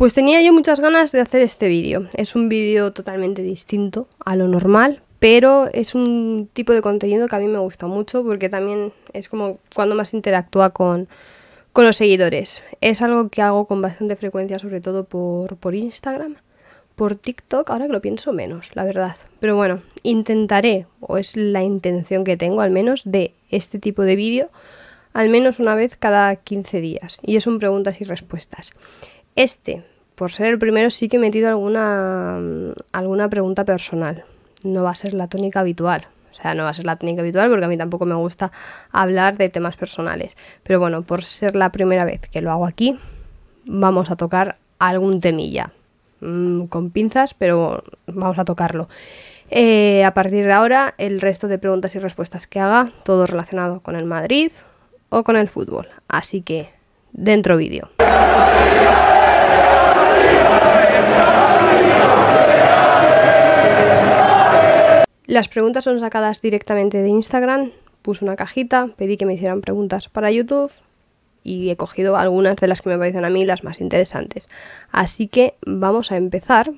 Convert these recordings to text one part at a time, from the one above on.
Pues tenía yo muchas ganas de hacer este vídeo. Es un vídeo totalmente distinto a lo normal, pero es un tipo de contenido que a mí me gusta mucho porque también es como cuando más interactúa con, los seguidores. Es algo que hago con bastante frecuencia, sobre todo por, Instagram, por TikTok, ahora que lo pienso menos, la verdad. Pero bueno, intentaré, o es la intención que tengo al menos, de este tipo de vídeo al menos una vez cada 15 días. Y es un preguntas y respuestas. Este, por ser el primero, sí que he metido alguna, mm, alguna pregunta personal. No va a ser la tónica habitual. O sea, no va a ser la tónica habitual porque a mí tampoco me gusta hablar de temas personales. Pero bueno, por ser la primera vez que lo hago aquí, vamos a tocar algún temilla. Mm, con pinzas, pero vamos a tocarlo. Eh, a partir de ahora, el resto de preguntas y respuestas que haga, todo relacionado con el Madrid o con el fútbol. Así que, dentro vídeo. Las preguntas son sacadas directamente de Instagram. Puse una cajita, pedí que me hicieran preguntas para YouTube y he cogido algunas de las que me parecen a mí las más interesantes. Así que vamos a empezar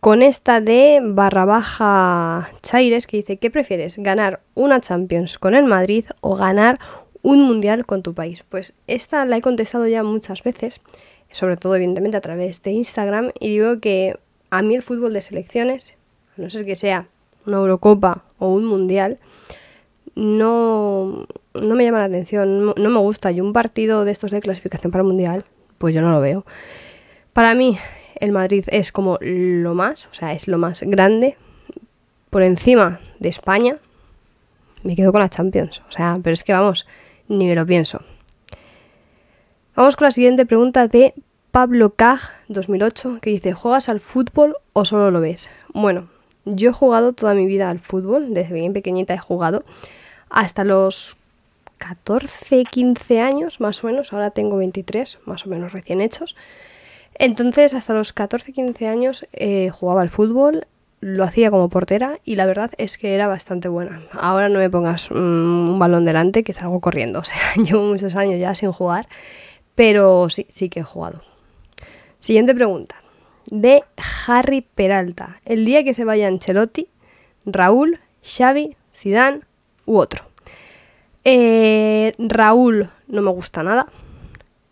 con esta de barra baja Chaires que dice, ¿qué prefieres? ¿Ganar una Champions con el Madrid o ganar un Mundial con tu país? Pues esta la he contestado ya muchas veces, sobre todo evidentemente a través de Instagram, y digo que a mí el fútbol de selecciones, a no ser que sea una Eurocopa o un Mundial, no, me llama la atención, no, me gusta. Y un partido de estos de clasificación para el Mundial, pues yo no lo veo. Para mí, el Madrid es como lo más, o sea, es lo más grande por encima de España. Me quedo con la Champions, o sea, pero es que vamos, ni me lo pienso. Vamos con la siguiente pregunta de Pablo Caj 2008 que dice, ¿juegas al fútbol o solo lo ves? Bueno, yo he jugado toda mi vida al fútbol, desde bien pequeñita he jugado, hasta los 14, 15 años más o menos, ahora tengo 23, más o menos recién hechos. Entonces, hasta los 14, 15 años eh, jugaba al fútbol, lo hacía como portera y la verdad es que era bastante buena. Ahora no me pongas mm, un balón delante que salgo corriendo, o sea, llevo muchos años ya sin jugar, pero sí, sí que he jugado. Siguiente pregunta, de Harry Peralta, el día que se vaya Ancelotti, Raúl, Xavi, Zidane u otro. Eh, Raúl no me gusta nada.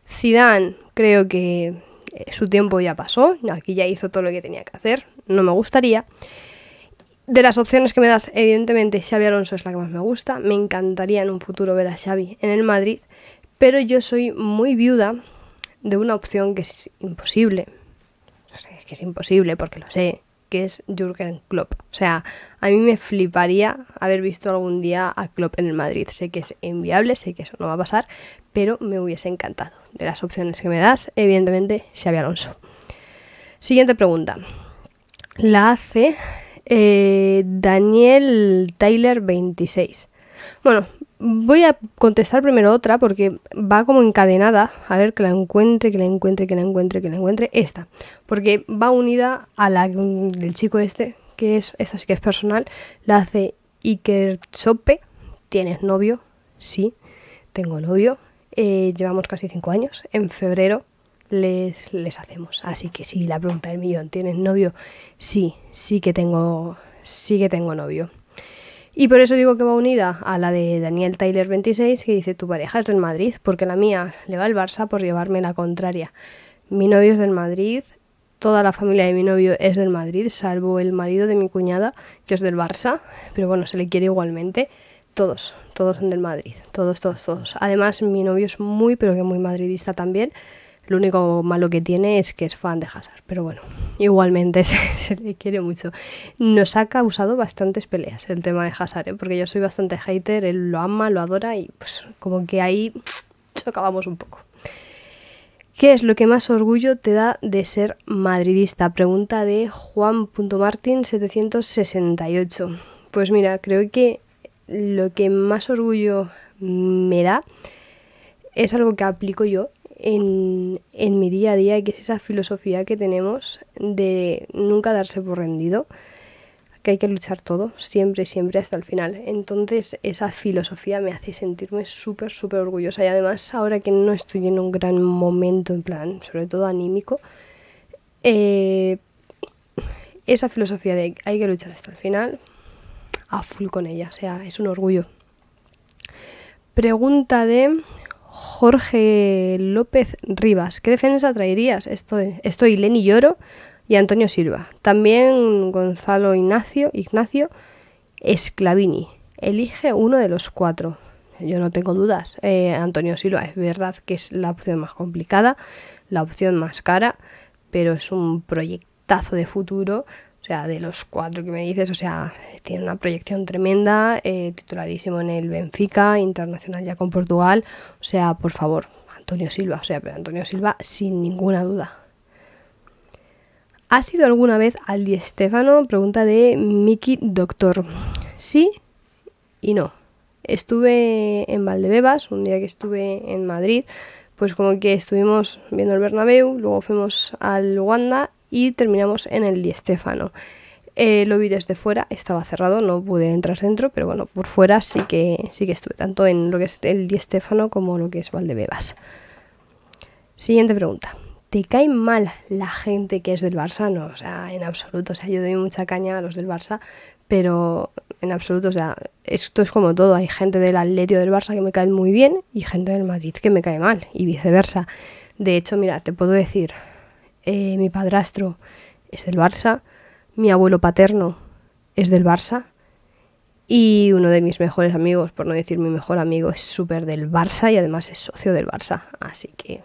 Zidane creo que eh, su tiempo ya pasó, aquí ya hizo todo lo que tenía que hacer, no me gustaría. De las opciones que me das, evidentemente Xavi Alonso es la que más me gusta, me encantaría en un futuro ver a Xavi en el Madrid, pero yo soy muy viuda de una opción que es imposible, no sé, es que es imposible porque lo sé, que es Jürgen Klopp. O sea, a mí me fliparía haber visto algún día a Klopp en el Madrid. Sé que es inviable, sé que eso no va a pasar, pero me hubiese encantado. De las opciones que me das, evidentemente, Xavi Alonso. Siguiente pregunta. La hace eh, Daniel Tyler 26. Bueno, Voy a contestar primero otra porque va como encadenada. A ver, que la encuentre, que la encuentre, que la encuentre, que la encuentre. Esta. Porque va unida a la del chico este, que es, esta sí que es personal. La hace Iker Chope. ¿Tienes novio? Sí, tengo novio. Eh, llevamos casi cinco años. En febrero les, les hacemos. Así que sí, la pregunta del millón. ¿Tienes novio? Sí, sí que tengo, sí que tengo novio. Y por eso digo que va unida a la de Daniel Tyler 26, que dice, tu pareja es del Madrid, porque la mía le va al Barça por llevarme la contraria. Mi novio es del Madrid, toda la familia de mi novio es del Madrid, salvo el marido de mi cuñada, que es del Barça, pero bueno, se le quiere igualmente. Todos, todos son del Madrid, todos, todos, todos. Además, mi novio es muy, pero que muy madridista también. Lo único malo que tiene es que es fan de Hazard, pero bueno, igualmente se, le quiere mucho. Nos ha causado bastantes peleas el tema de Hazard, ¿eh? porque yo soy bastante hater, él lo ama, lo adora y pues como que ahí chocábamos un poco. ¿Qué es lo que más orgullo te da de ser madridista? Pregunta de Juan.martin768. Pues mira, creo que lo que más orgullo me da es algo que aplico yo en, mi día a día, que es esa filosofía que tenemos de nunca darse por rendido, que hay que luchar todo, siempre, siempre hasta el final. Entonces esa filosofía me hace sentirme súper, súper orgullosa y además ahora que no estoy en un gran momento, en plan, sobre todo anímico, eh, esa filosofía de hay que luchar hasta el final, a full con ella, o sea, es un orgullo. Pregunta de Jorge López Rivas. ¿Qué defensa traerías? Estoy, estoy Lenny Lloro y Antonio Silva. También Gonzalo Ignacio, Ignacio Esclavini. Elige uno de los cuatro. Yo no tengo dudas. Eh, Antonio Silva es verdad que es la opción más complicada, la opción más cara, pero es un proyectazo de futuro sea, de los cuatro que me dices, o sea, tiene una proyección tremenda, eh, titularísimo en el Benfica, internacional ya con Portugal, o sea, por favor, Antonio Silva, o sea, pero Antonio Silva sin ninguna duda. ¿Ha sido alguna vez al Di Pregunta de Miki Doctor. Sí y no. Estuve en Valdebebas, un día que estuve en Madrid, pues como que estuvimos viendo el Bernabéu, luego fuimos al Wanda y terminamos en el Diestéfano. Eh, lo vi desde fuera, estaba cerrado, no pude entrar dentro, pero bueno, por fuera sí que, sí que estuve, tanto en lo que es el Diestéfano como lo que es Valdebebas. Siguiente pregunta. ¿Te cae mal la gente que es del Barça? No, o sea, en absoluto. O sea, yo doy mucha caña a los del Barça, pero en absoluto, o sea, esto es como todo. Hay gente del atletio del Barça que me cae muy bien y gente del Madrid que me cae mal y viceversa. De hecho, mira, te puedo decir, eh, mi padrastro es del Barça, mi abuelo paterno es del Barça y uno de mis mejores amigos, por no decir mi mejor amigo, es súper del Barça y además es socio del Barça. Así que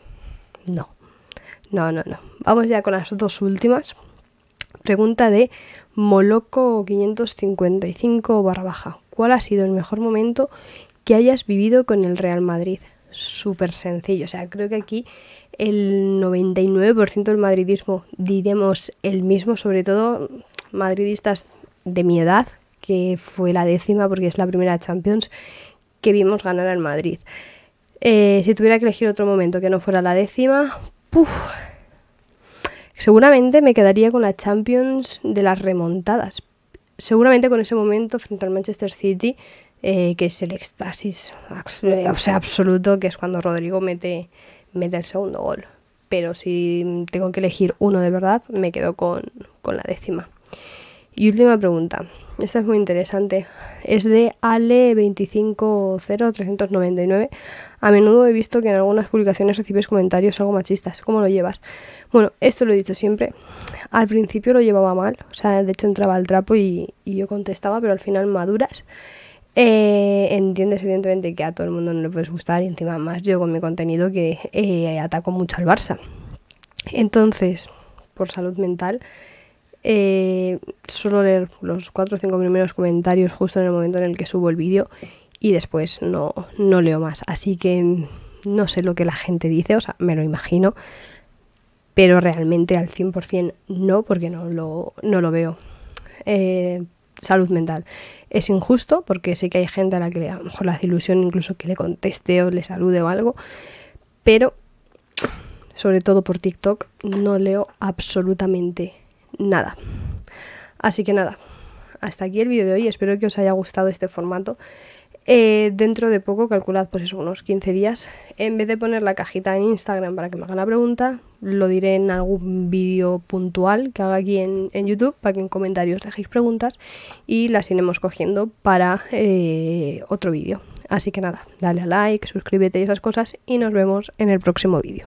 no, no, no, no. Vamos ya con las dos últimas. Pregunta de Moloco 555 barra baja. ¿Cuál ha sido el mejor momento que hayas vivido con el Real Madrid? Súper sencillo. O sea, creo que aquí el 99% del madridismo, diremos el mismo, sobre todo madridistas de mi edad, que fue la décima porque es la primera Champions que vimos ganar al Madrid. Eh, si tuviera que elegir otro momento que no fuera la décima, seguramente me quedaría con la Champions de las remontadas. Seguramente con ese momento frente al Manchester City, eh, que es el éxtasis eh, absoluto, que es cuando Rodrigo mete mete el segundo gol. Pero si tengo que elegir uno de verdad, me quedo con, con la décima. Y última pregunta. Esta es muy interesante. Es de ale 250399 A menudo he visto que en algunas publicaciones recibes comentarios algo machistas. ¿Cómo lo llevas? Bueno, esto lo he dicho siempre. Al principio lo llevaba mal. O sea, de hecho entraba al trapo y, y yo contestaba, pero al final maduras eh, entiendes evidentemente que a todo el mundo no le puedes gustar y encima más yo con mi contenido que eh, ataco mucho al Barça. Entonces, por salud mental, eh, solo leer los 4 o 5 primeros comentarios justo en el momento en el que subo el vídeo y después no, leo más. Así que no sé lo que la gente dice, o sea, me lo imagino, pero realmente al 100% no porque no lo, no lo veo. Eh, salud mental. Es injusto porque sé que hay gente a la que a lo mejor la hace ilusión incluso que le conteste o le salude o algo, pero sobre todo por TikTok no leo absolutamente nada. Así que nada, hasta aquí el vídeo de hoy, espero que os haya gustado este formato. Eh, dentro de poco, calculad pues eso, unos 15 días, en vez de poner la cajita en Instagram para que me hagan la pregunta, lo diré en algún vídeo puntual que haga aquí en, YouTube para que en comentarios dejéis preguntas y las iremos cogiendo para eh, otro vídeo. Así que nada, dale a like, suscríbete y esas cosas y nos vemos en el próximo vídeo.